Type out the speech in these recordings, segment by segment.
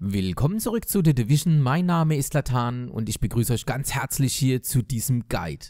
Willkommen zurück zu The Division, mein Name ist Latan und ich begrüße euch ganz herzlich hier zu diesem Guide.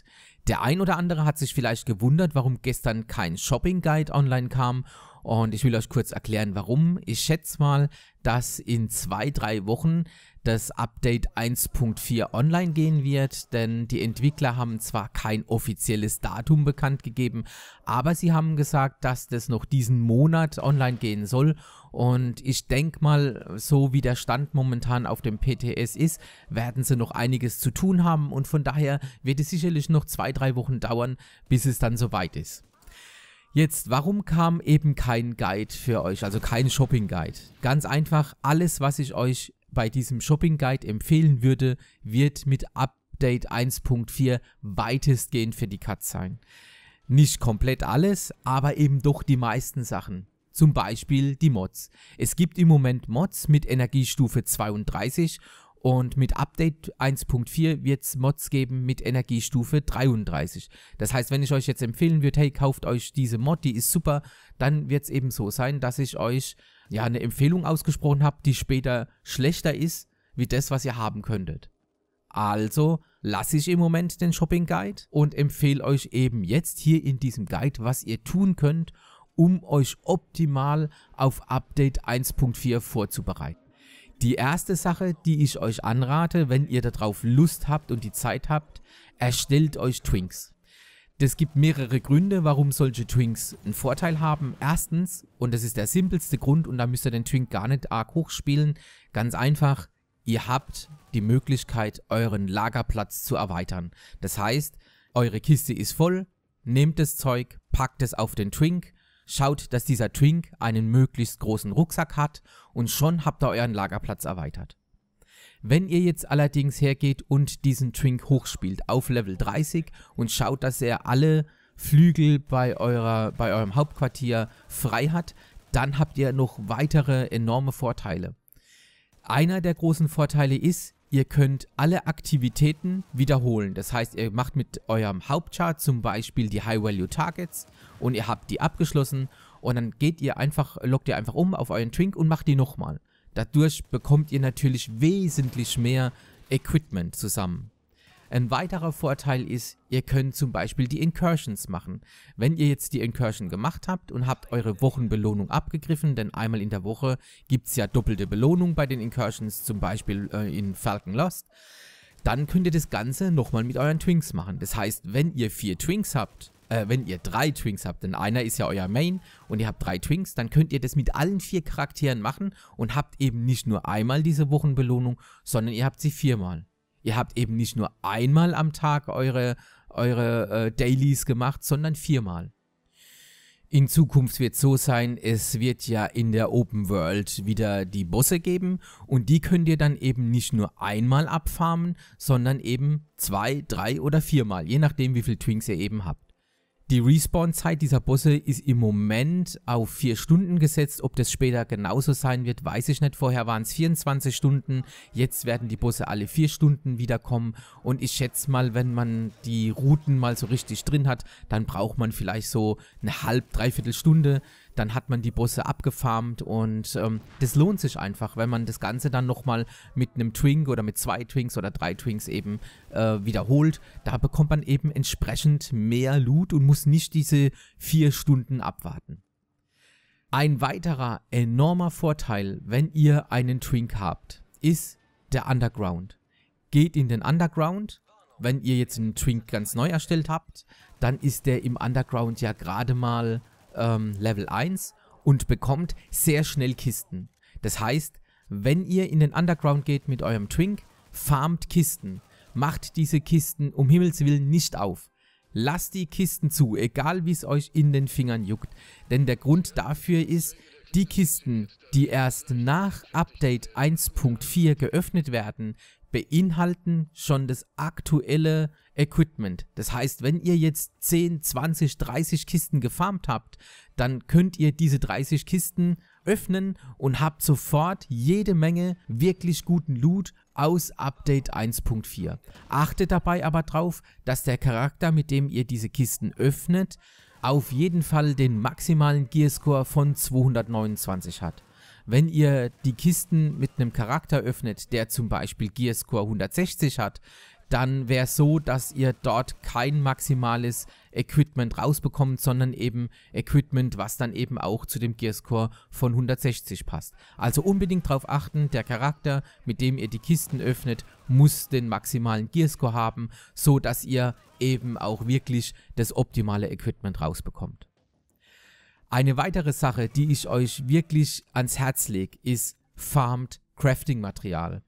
Der ein oder andere hat sich vielleicht gewundert, warum gestern kein Shopping Guide online kam und ich will euch kurz erklären, warum. Ich schätze mal, dass in zwei, drei Wochen das Update 1.4 online gehen wird, denn die Entwickler haben zwar kein offizielles Datum bekannt gegeben, aber sie haben gesagt, dass das noch diesen Monat online gehen soll und ich denke mal, so wie der Stand momentan auf dem PTS ist, werden sie noch einiges zu tun haben und von daher wird es sicherlich noch zwei, drei Wochen dauern, bis es dann soweit ist. Jetzt, warum kam eben kein Guide für euch, also kein Shopping Guide? Ganz einfach, alles, was ich euch bei diesem Shopping Guide empfehlen würde, wird mit Update 1.4 weitestgehend für die Cuts sein. Nicht komplett alles, aber eben doch die meisten Sachen. Zum Beispiel die Mods. Es gibt im Moment Mods mit Energiestufe 32 und mit Update 1.4 wird es Mods geben mit Energiestufe 33. Das heißt, wenn ich euch jetzt empfehlen würde, hey, kauft euch diese Mod, die ist super, dann wird es eben so sein, dass ich euch ja eine Empfehlung ausgesprochen habe, die später schlechter ist, wie das, was ihr haben könntet. Also lasse ich im Moment den Shopping Guide und empfehle euch eben jetzt hier in diesem Guide, was ihr tun könnt, um euch optimal auf Update 1.4 vorzubereiten. Die erste Sache, die ich euch anrate, wenn ihr darauf Lust habt und die Zeit habt, erstellt euch Twinks. Das gibt mehrere Gründe, warum solche Twinks einen Vorteil haben. Erstens, und das ist der simpelste Grund und da müsst ihr den Twink gar nicht arg hochspielen, ganz einfach, ihr habt die Möglichkeit, euren Lagerplatz zu erweitern. Das heißt, eure Kiste ist voll, nehmt das Zeug, packt es auf den Twink Schaut, dass dieser Twink einen möglichst großen Rucksack hat und schon habt ihr euren Lagerplatz erweitert. Wenn ihr jetzt allerdings hergeht und diesen Twink hochspielt auf Level 30 und schaut, dass er alle Flügel bei, eurer, bei eurem Hauptquartier frei hat, dann habt ihr noch weitere enorme Vorteile. Einer der großen Vorteile ist, Ihr könnt alle Aktivitäten wiederholen. Das heißt, ihr macht mit eurem Hauptchart zum Beispiel die High Value Targets und ihr habt die abgeschlossen und dann geht ihr einfach, loggt ihr einfach um auf euren Trink und macht die nochmal. Dadurch bekommt ihr natürlich wesentlich mehr Equipment zusammen. Ein weiterer Vorteil ist, ihr könnt zum Beispiel die Incursions machen. Wenn ihr jetzt die Incursion gemacht habt und habt eure Wochenbelohnung abgegriffen, denn einmal in der Woche gibt es ja doppelte Belohnung bei den Incursions, zum Beispiel äh, in Falcon Lost, dann könnt ihr das Ganze nochmal mit euren Twinks machen. Das heißt, wenn ihr vier Twinks habt, äh, wenn ihr drei Twinks habt, denn einer ist ja euer Main und ihr habt drei Twinks, dann könnt ihr das mit allen vier Charakteren machen und habt eben nicht nur einmal diese Wochenbelohnung, sondern ihr habt sie viermal ihr habt eben nicht nur einmal am Tag eure, eure äh, Dailies gemacht, sondern viermal. In Zukunft wird so sein, es wird ja in der Open World wieder die Bosse geben und die könnt ihr dann eben nicht nur einmal abfarmen, sondern eben zwei, drei oder viermal, je nachdem wie viel Twinks ihr eben habt. Die Respawn-Zeit dieser Bosse ist im Moment auf vier Stunden gesetzt. Ob das später genauso sein wird, weiß ich nicht. Vorher waren es 24 Stunden. Jetzt werden die Bosse alle vier Stunden wiederkommen. Und ich schätze mal, wenn man die Routen mal so richtig drin hat, dann braucht man vielleicht so eine halb, dreiviertel Stunde dann hat man die Bosse abgefarmt und ähm, das lohnt sich einfach, wenn man das Ganze dann nochmal mit einem Twink oder mit zwei Twinks oder drei Twinks eben äh, wiederholt. Da bekommt man eben entsprechend mehr Loot und muss nicht diese vier Stunden abwarten. Ein weiterer enormer Vorteil, wenn ihr einen Twink habt, ist der Underground. Geht in den Underground, wenn ihr jetzt einen Twink ganz neu erstellt habt, dann ist der im Underground ja gerade mal ähm, Level 1 und bekommt sehr schnell Kisten. Das heißt, wenn ihr in den Underground geht mit eurem Twink, farmt Kisten. Macht diese Kisten um Himmels Willen nicht auf. Lasst die Kisten zu, egal wie es euch in den Fingern juckt. Denn der Grund dafür ist, die Kisten, die erst nach Update 1.4 geöffnet werden, beinhalten schon das aktuelle Equipment. Das heißt, wenn ihr jetzt 10, 20, 30 Kisten gefarmt habt, dann könnt ihr diese 30 Kisten öffnen und habt sofort jede Menge wirklich guten Loot aus Update 1.4. Achtet dabei aber drauf, dass der Charakter, mit dem ihr diese Kisten öffnet, auf jeden Fall den maximalen Gearscore von 229 hat. Wenn ihr die Kisten mit einem Charakter öffnet, der zum Beispiel Gearscore 160 hat, dann wäre es so, dass ihr dort kein maximales Equipment rausbekommt, sondern eben Equipment, was dann eben auch zu dem Gearscore von 160 passt. Also unbedingt darauf achten, der Charakter, mit dem ihr die Kisten öffnet, muss den maximalen Gearscore haben, so dass ihr eben auch wirklich das optimale Equipment rausbekommt. Eine weitere Sache, die ich euch wirklich ans Herz lege, ist Farmed Crafting Material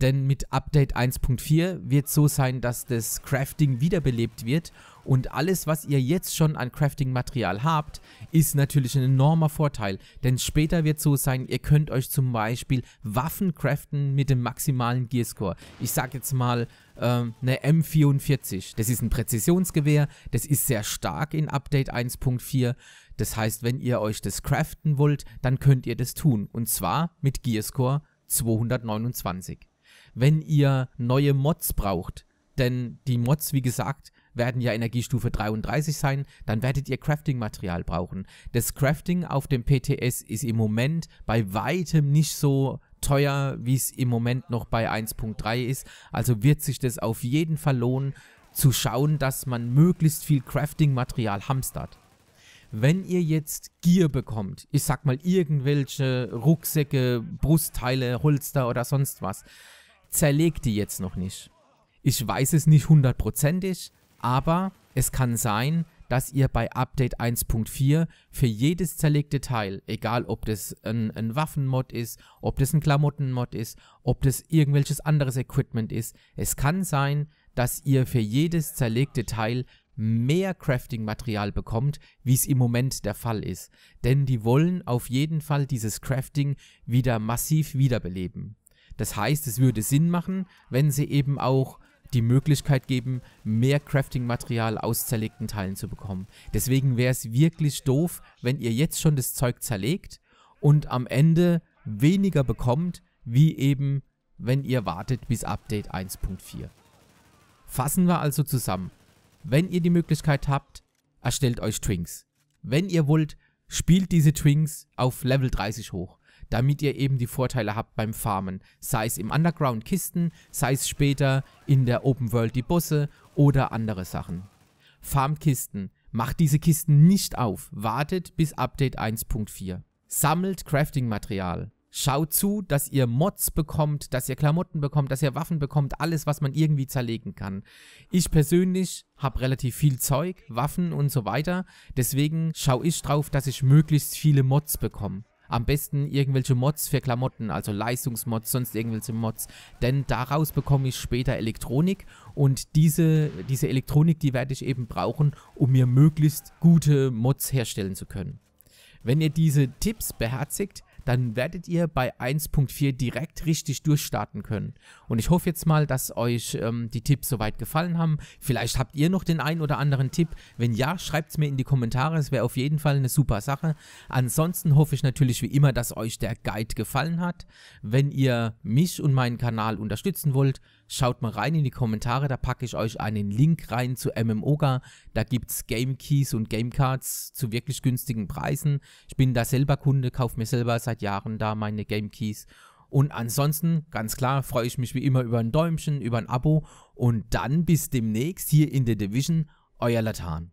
denn mit Update 1.4 wird so sein, dass das Crafting wiederbelebt wird und alles, was ihr jetzt schon an Crafting-Material habt, ist natürlich ein enormer Vorteil, denn später wird so sein, ihr könnt euch zum Beispiel Waffen craften mit dem maximalen Gearscore. Ich sag jetzt mal ähm, eine M44, das ist ein Präzisionsgewehr, das ist sehr stark in Update 1.4, das heißt, wenn ihr euch das craften wollt, dann könnt ihr das tun und zwar mit Gearscore 229 wenn ihr neue Mods braucht. Denn die Mods, wie gesagt, werden ja Energiestufe 33 sein, dann werdet ihr Crafting-Material brauchen. Das Crafting auf dem PTS ist im Moment bei weitem nicht so teuer, wie es im Moment noch bei 1.3 ist. Also wird sich das auf jeden Fall lohnen, zu schauen, dass man möglichst viel Crafting-Material hamstert. Wenn ihr jetzt Gear bekommt, ich sag mal irgendwelche Rucksäcke, Brustteile, Holster oder sonst was, zerlegt die jetzt noch nicht. Ich weiß es nicht hundertprozentig, aber es kann sein, dass ihr bei Update 1.4 für jedes zerlegte Teil, egal ob das ein, ein Waffenmod ist, ob das ein Klamottenmod ist, ob das irgendwelches anderes Equipment ist, es kann sein, dass ihr für jedes zerlegte Teil mehr Crafting-Material bekommt, wie es im Moment der Fall ist. Denn die wollen auf jeden Fall dieses Crafting wieder massiv wiederbeleben. Das heißt, es würde Sinn machen, wenn sie eben auch die Möglichkeit geben, mehr Crafting-Material aus zerlegten Teilen zu bekommen. Deswegen wäre es wirklich doof, wenn ihr jetzt schon das Zeug zerlegt und am Ende weniger bekommt, wie eben, wenn ihr wartet bis Update 1.4. Fassen wir also zusammen. Wenn ihr die Möglichkeit habt, erstellt euch Twinks. Wenn ihr wollt, spielt diese Twinks auf Level 30 hoch damit ihr eben die Vorteile habt beim Farmen. Sei es im Underground Kisten, sei es später in der Open World die Bosse oder andere Sachen. Farmkisten. Macht diese Kisten nicht auf. Wartet bis Update 1.4. Sammelt Crafting-Material. Schaut zu, dass ihr Mods bekommt, dass ihr Klamotten bekommt, dass ihr Waffen bekommt, alles, was man irgendwie zerlegen kann. Ich persönlich habe relativ viel Zeug, Waffen und so weiter. Deswegen schaue ich drauf, dass ich möglichst viele Mods bekomme. Am besten irgendwelche Mods für Klamotten, also Leistungsmods, sonst irgendwelche Mods. Denn daraus bekomme ich später Elektronik und diese, diese Elektronik, die werde ich eben brauchen, um mir möglichst gute Mods herstellen zu können. Wenn ihr diese Tipps beherzigt, dann werdet ihr bei 1.4 direkt richtig durchstarten können. Und ich hoffe jetzt mal, dass euch ähm, die Tipps soweit gefallen haben. Vielleicht habt ihr noch den einen oder anderen Tipp. Wenn ja, schreibt es mir in die Kommentare. Es wäre auf jeden Fall eine super Sache. Ansonsten hoffe ich natürlich wie immer, dass euch der Guide gefallen hat. Wenn ihr mich und meinen Kanal unterstützen wollt, Schaut mal rein in die Kommentare, da packe ich euch einen Link rein zu MMOGA. Da gibt es Game Keys und Game Cards zu wirklich günstigen Preisen. Ich bin da selber Kunde, kaufe mir selber seit Jahren da meine Game Keys. Und ansonsten, ganz klar, freue ich mich wie immer über ein Däumchen, über ein Abo. Und dann bis demnächst hier in der Division, euer Latan.